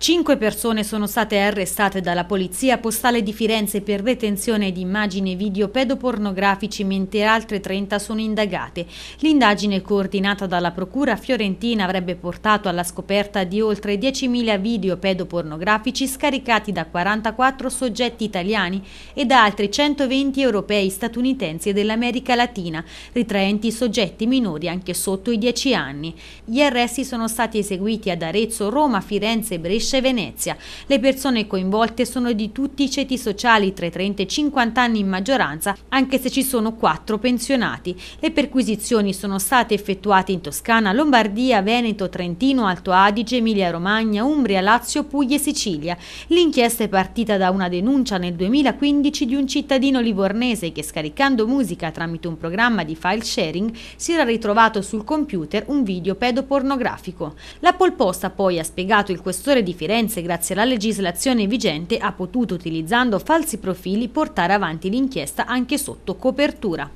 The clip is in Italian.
Cinque persone sono state arrestate dalla Polizia Postale di Firenze per detenzione di immagini e video pedopornografici, mentre altre 30 sono indagate. L'indagine coordinata dalla Procura fiorentina avrebbe portato alla scoperta di oltre 10.000 video pedopornografici scaricati da 44 soggetti italiani e da altri 120 europei, statunitensi e dell'America Latina, ritraenti soggetti minori anche sotto i 10 anni. Gli arresti sono stati eseguiti ad Arezzo, Roma, Firenze, Brescia, Pesce Venezia. Le persone coinvolte sono di tutti i ceti sociali tra i 30 e i 50 anni in maggioranza, anche se ci sono quattro pensionati. Le perquisizioni sono state effettuate in Toscana, Lombardia, Veneto, Trentino, Alto Adige, Emilia-Romagna, Umbria, Lazio, Puglia e Sicilia. L'inchiesta è partita da una denuncia nel 2015 di un cittadino livornese che scaricando musica tramite un programma di file sharing si era ritrovato sul computer un video pedopornografico. La polposta poi ha spiegato il questore di Firenze, grazie alla legislazione vigente, ha potuto, utilizzando falsi profili, portare avanti l'inchiesta anche sotto copertura.